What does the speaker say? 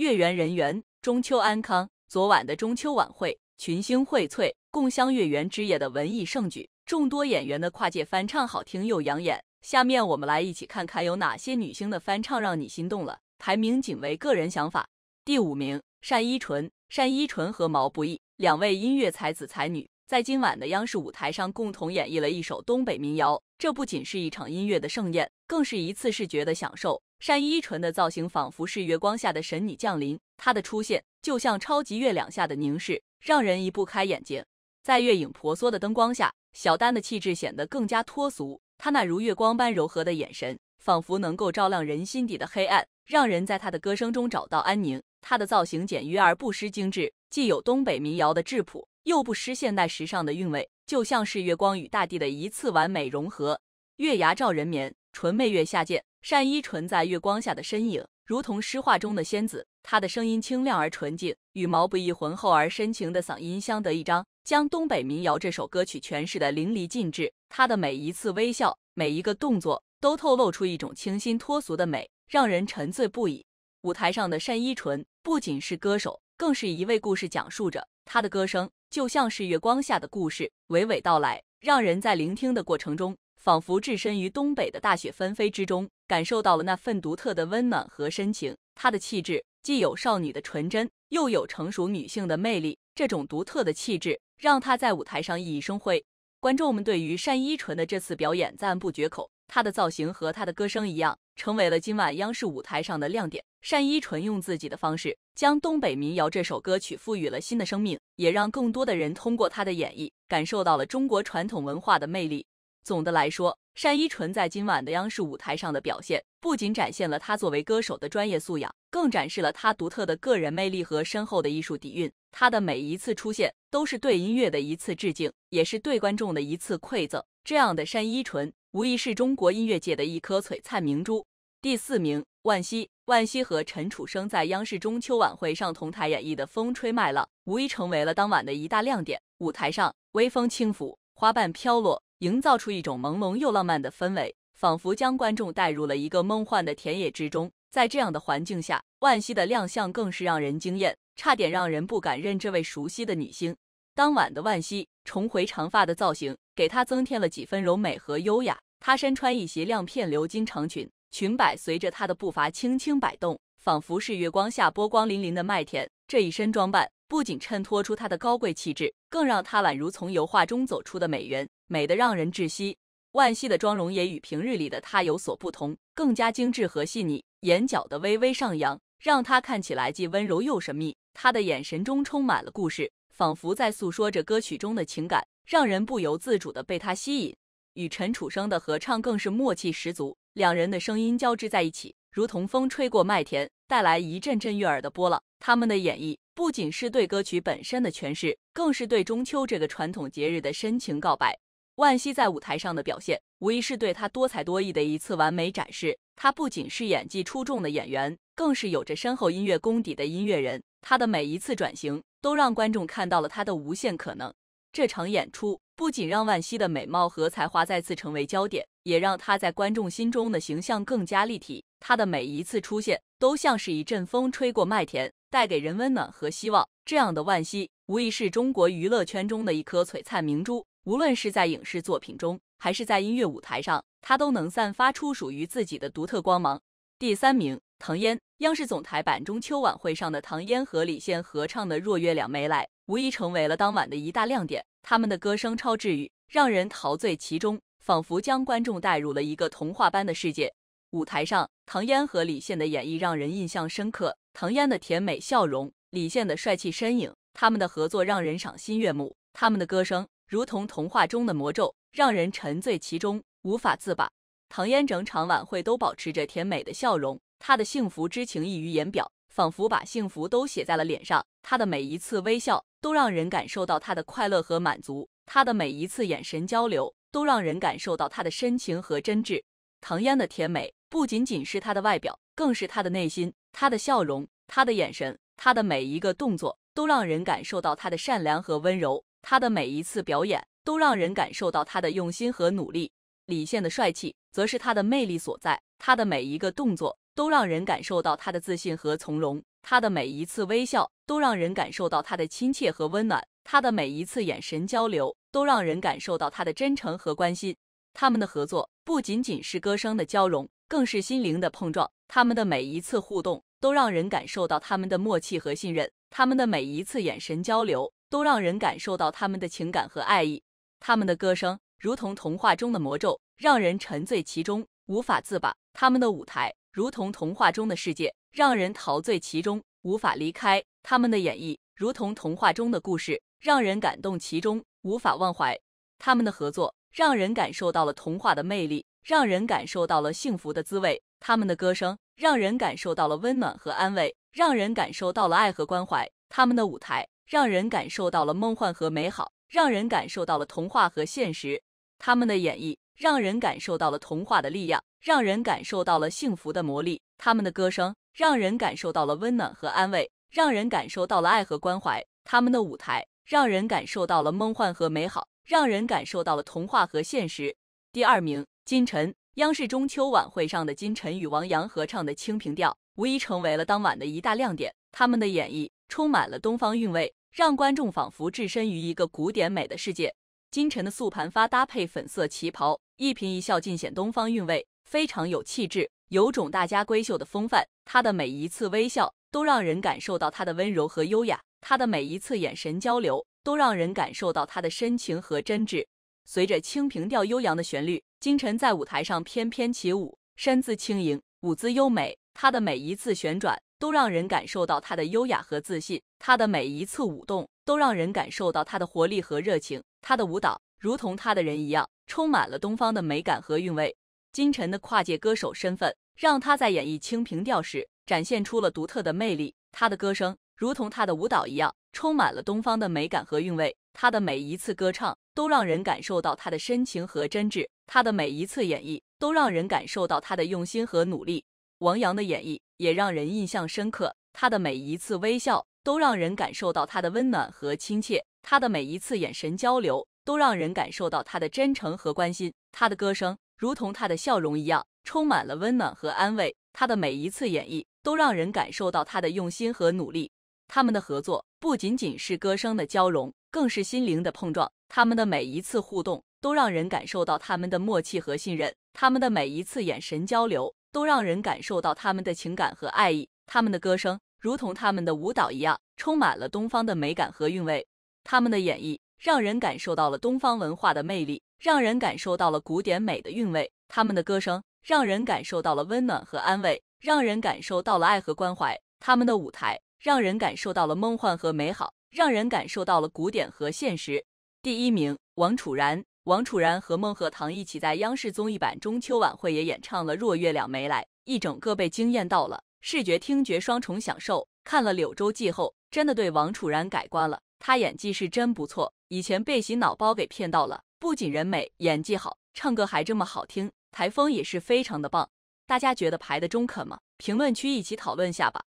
月圆人圆，中秋安康。昨晚的中秋晚会，群星荟萃，共襄月圆之夜的文艺盛举。众多演员的跨界翻唱，好听又养眼。下面我们来一起看看有哪些女星的翻唱让你心动了。排名仅为个人想法。第五名，单依纯。单依纯和毛不易两位音乐才子才女。在今晚的央视舞台上，共同演绎了一首东北民谣。这不仅是一场音乐的盛宴，更是一次视觉的享受。单依纯的造型仿佛是月光下的神女降临，她的出现就像超级月亮下的凝视，让人移不开眼睛。在月影婆娑的灯光下，小丹的气质显得更加脱俗。她那如月光般柔和的眼神，仿佛能够照亮人心底的黑暗，让人在她的歌声中找到安宁。她的造型简约而不失精致，既有东北民谣的质朴。又不失现代时尚的韵味，就像是月光与大地的一次完美融合。月牙照人眠，纯媚月下见，单依纯在月光下的身影，如同诗画中的仙子。她的声音清亮而纯净，与毛不易浑厚而深情的嗓音相得益彰，将《东北民谣》这首歌曲诠释的淋漓尽致。她的每一次微笑，每一个动作，都透露出一种清新脱俗的美，让人沉醉不已。舞台上的单依纯不仅是歌手，更是一位故事讲述者。她的歌声。就像是月光下的故事，娓娓道来，让人在聆听的过程中，仿佛置身于东北的大雪纷飞之中，感受到了那份独特的温暖和深情。她的气质既有少女的纯真，又有成熟女性的魅力，这种独特的气质让她在舞台上熠熠生辉。观众们对于单依纯的这次表演赞不绝口，她的造型和她的歌声一样。成为了今晚央视舞台上的亮点。单依纯用自己的方式，将《东北民谣》这首歌曲赋予了新的生命，也让更多的人通过她的演绎，感受到了中国传统文化的魅力。总的来说，单依纯在今晚的央视舞台上的表现，不仅展现了她作为歌手的专业素养，更展示了她独特的个人魅力和深厚的艺术底蕴。她的每一次出现，都是对音乐的一次致敬，也是对观众的一次馈赠。这样的单依纯，无疑是中国音乐界的一颗璀璨明珠。第四名，万茜。万茜和陈楚生在央视中秋晚会上同台演绎的《风吹麦浪》，无疑成为了当晚的一大亮点。舞台上，微风轻拂，花瓣飘落，营造出一种朦胧又浪漫的氛围，仿佛将观众带入了一个梦幻的田野之中。在这样的环境下，万茜的亮相更是让人惊艳，差点让人不敢认这位熟悉的女星。当晚的万茜，重回长发的造型，给她增添了几分柔美和优雅。她身穿一袭亮片鎏金长裙。裙摆随着她的步伐轻轻摆动，仿佛是月光下波光粼粼的麦田。这一身装扮不仅衬托出她的高贵气质，更让她宛如从油画中走出的美人，美得让人窒息。万茜的妆容也与平日里的她有所不同，更加精致和细腻。眼角的微微上扬让她看起来既温柔又神秘。她的眼神中充满了故事，仿佛在诉说着歌曲中的情感，让人不由自主的被她吸引。与陈楚生的合唱更是默契十足。两人的声音交织在一起，如同风吹过麦田，带来一阵阵悦耳的波浪。他们的演绎不仅是对歌曲本身的诠释，更是对中秋这个传统节日的深情告白。万茜在舞台上的表现，无疑是对她多才多艺的一次完美展示。她不仅是演技出众的演员，更是有着深厚音乐功底的音乐人。她的每一次转型，都让观众看到了她的无限可能。这场演出。不仅让万茜的美貌和才华再次成为焦点，也让她在观众心中的形象更加立体。她的每一次出现，都像是一阵风吹过麦田，带给人温暖和希望。这样的万茜，无疑是中国娱乐圈中的一颗璀璨明珠。无论是在影视作品中，还是在音乐舞台上，她都能散发出属于自己的独特光芒。第三名。唐嫣，央视总台版中秋晚会上的唐嫣和李现合唱的《若月亮没来》，无疑成为了当晚的一大亮点。他们的歌声超治愈，让人陶醉其中，仿佛将观众带入了一个童话般的世界。舞台上，唐嫣和李现的演绎让人印象深刻。唐嫣的甜美笑容，李现的帅气身影，他们的合作让人赏心悦目。他们的歌声如同童话中的魔咒，让人沉醉其中，无法自拔。唐嫣整场晚会都保持着甜美的笑容。他的幸福之情溢于言表，仿佛把幸福都写在了脸上。他的每一次微笑都让人感受到他的快乐和满足，他的每一次眼神交流都让人感受到他的深情和真挚。唐嫣的甜美不仅仅是她的外表，更是她的内心。她的笑容，她的眼神，她的每一个动作都让人感受到她的善良和温柔。她的每一次表演都让人感受到她的用心和努力。李现的帅气则是他的魅力所在，他的每一个动作。都让人感受到他的自信和从容，他的每一次微笑都让人感受到他的亲切和温暖，他的每一次眼神交流都让人感受到他的真诚和关心。他们的合作不仅仅是歌声的交融，更是心灵的碰撞。他们的每一次互动都让人感受到他们的默契和信任，他们的每一次眼神交流都让人感受到他们的情感和爱意。他们的歌声如同童话中的魔咒，让人沉醉其中无法自拔。他们的舞台。如同童话中的世界，让人陶醉其中，无法离开；他们的演绎，如同童话中的故事，让人感动其中，无法忘怀。他们的合作，让人感受到了童话的魅力，让人感受到了幸福的滋味。他们的歌声，让人感受到了温暖和安慰，让人感受到了爱和关怀。他们的舞台，让人感受到了梦幻和美好，让人感受到了童话和现实。他们的演绎。让人感受到了童话的力量，让人感受到了幸福的魔力。他们的歌声让人感受到了温暖和安慰，让人感受到了爱和关怀。他们的舞台让人感受到了梦幻和美好，让人感受到了童话和现实。第二名，金晨。央视中秋晚会上的金晨与王阳合唱的《清平调》无疑成为了当晚的一大亮点。他们的演绎充满了东方韵味，让观众仿佛置身于一个古典美的世界。金晨的素盘发搭配粉色旗袍，一颦一笑尽显东方韵味，非常有气质，有种大家闺秀的风范。她的每一次微笑都让人感受到她的温柔和优雅，她的每一次眼神交流都让人感受到她的深情和真挚。随着《清平调》悠扬的旋律，金晨在舞台上翩翩起舞，身姿轻盈，舞姿优美。她的每一次旋转，都让人感受到她的优雅和自信，她的每一次舞动都让人感受到她的活力和热情。她的舞蹈如同她的人一样，充满了东方的美感和韵味。金晨的跨界歌手身份，让她在演绎《清平调》时展现出了独特的魅力。她的歌声如同她的舞蹈一样，充满了东方的美感和韵味。她的每一次歌唱都让人感受到她的深情和真挚，她的每一次演绎都让人感受到她的用心和努力。王阳的演绎也让人印象深刻，他的每一次微笑都让人感受到他的温暖和亲切，他的每一次眼神交流都让人感受到他的真诚和关心，他的歌声如同他的笑容一样，充满了温暖和安慰。他的每一次演绎都让人感受到他的用心和努力。他们的合作不仅仅是歌声的交融，更是心灵的碰撞。他们的每一次互动都让人感受到他们的默契和信任。他们的每一次眼神交流。都让人感受到他们的情感和爱意，他们的歌声如同他们的舞蹈一样，充满了东方的美感和韵味。他们的演绎让人感受到了东方文化的魅力，让人感受到了古典美的韵味。他们的歌声让人感受到了温暖和安慰，让人感受到了爱和关怀。他们的舞台让人感受到了梦幻和美好，让人感受到了古典和现实。第一名：王楚然。王楚然和孟鹤堂一起在央视综艺版中秋晚会也演唱了《若月亮没来》，一整个被惊艳到了，视觉听觉双重享受。看了《柳州记》后，真的对王楚然改观了，她演技是真不错，以前被洗脑包给骗到了。不仅人美，演技好，唱歌还这么好听，台风也是非常的棒。大家觉得排的中肯吗？评论区一起讨论下吧。